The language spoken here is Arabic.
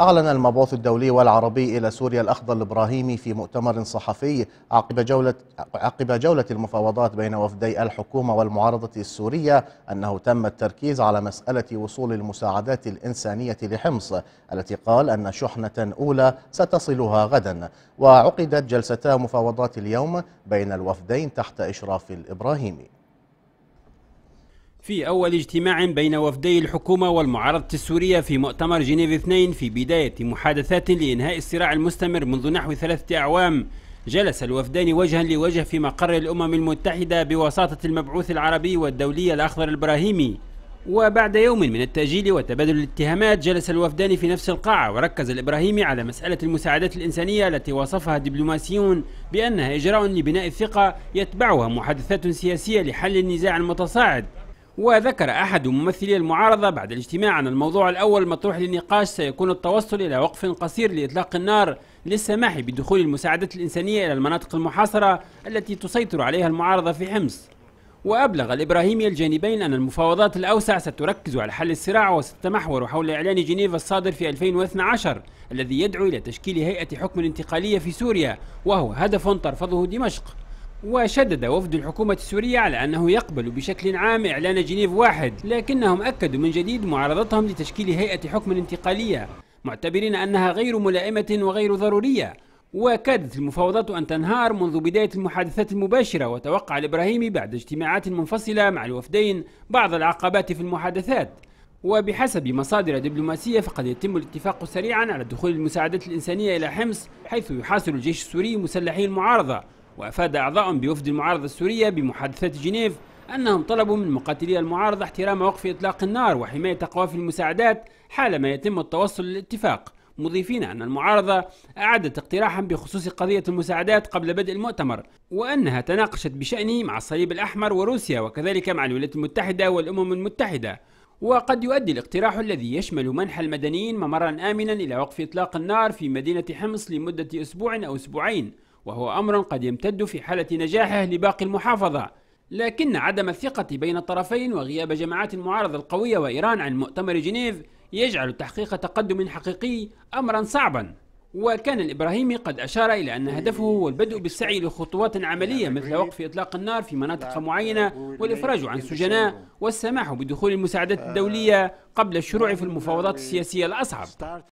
أعلن المبعوث الدولي والعربي إلى سوريا الأخضر الإبراهيمي في مؤتمر صحفي عقب جولة, عقب جولة المفاوضات بين وفدي الحكومة والمعارضة السورية أنه تم التركيز على مسألة وصول المساعدات الإنسانية لحمص التي قال أن شحنة أولى ستصلها غدا وعقدت جلستا مفاوضات اليوم بين الوفدين تحت إشراف الإبراهيمي في أول اجتماع بين وفدي الحكومة والمعارضة السورية في مؤتمر جنيف 2 في بداية محادثات لإنهاء الصراع المستمر منذ نحو ثلاثة أعوام جلس الوفدان وجها لوجه في مقر الأمم المتحدة بوساطة المبعوث العربي والدولي الأخضر البراهيمي وبعد يوم من التأجيل وتبادل الاتهامات جلس الوفدان في نفس القاعة وركز الإبراهيمي على مسألة المساعدات الإنسانية التي وصفها دبلوماسيون بأنها إجراء لبناء الثقة يتبعها محادثات سياسية لحل النزاع المتصاعد وذكر أحد ممثلي المعارضة بعد الاجتماع أن الموضوع الأول المطروح للنقاش سيكون التوصل إلى وقف قصير لإطلاق النار للسماح بدخول المساعدات الإنسانية إلى المناطق المحاصرة التي تسيطر عليها المعارضة في حمص وأبلغ الإبراهيمي الجانبين أن المفاوضات الأوسع ستركز على حل الصراع وستتمحور حول إعلان جنيف الصادر في 2012 الذي يدعو إلى تشكيل هيئة حكم انتقالية في سوريا وهو هدف ترفضه دمشق وشدد وفد الحكومة السورية على أنه يقبل بشكل عام إعلان جنيف واحد لكنهم أكدوا من جديد معارضتهم لتشكيل هيئة حكم انتقالية معتبرين أنها غير ملائمة وغير ضرورية وكادت المفاوضات أن تنهار منذ بداية المحادثات المباشرة وتوقع الإبراهيمي بعد اجتماعات منفصلة مع الوفدين بعض العقبات في المحادثات وبحسب مصادر دبلوماسية فقد يتم الاتفاق سريعا على دخول المساعدات الإنسانية إلى حمص حيث يحاصر الجيش السوري مسلحي المعارضة وأفاد أعضاء بوفد المعارضة السورية بمحادثات جنيف أنهم طلبوا من مقاتلي المعارضة احترام وقف إطلاق النار وحماية قوافل المساعدات حالما يتم التوصل للاتفاق مضيفين أن المعارضة أعادت اقتراحا بخصوص قضية المساعدات قبل بدء المؤتمر وأنها تناقشت بشأنه مع الصليب الأحمر وروسيا وكذلك مع الولايات المتحدة والأمم المتحدة وقد يؤدي الاقتراح الذي يشمل منح المدنيين ممرا آمنا إلى وقف إطلاق النار في مدينة حمص لمدة أسبوع أو أسبوعين وهو أمر قد يمتد في حالة نجاحه لباقي المحافظة لكن عدم الثقة بين الطرفين وغياب جماعات المعارضة القوية وإيران عن مؤتمر جنيف يجعل تحقيق تقدم حقيقي أمرا صعبا وكان الإبراهيمي قد أشار إلى أن هدفه هو البدء بالسعي لخطوات عملية مثل وقف إطلاق النار في مناطق معينة والإفراج عن سجناء والسماح بدخول المساعدات الدولية قبل الشروع في المفاوضات السياسية الأصعب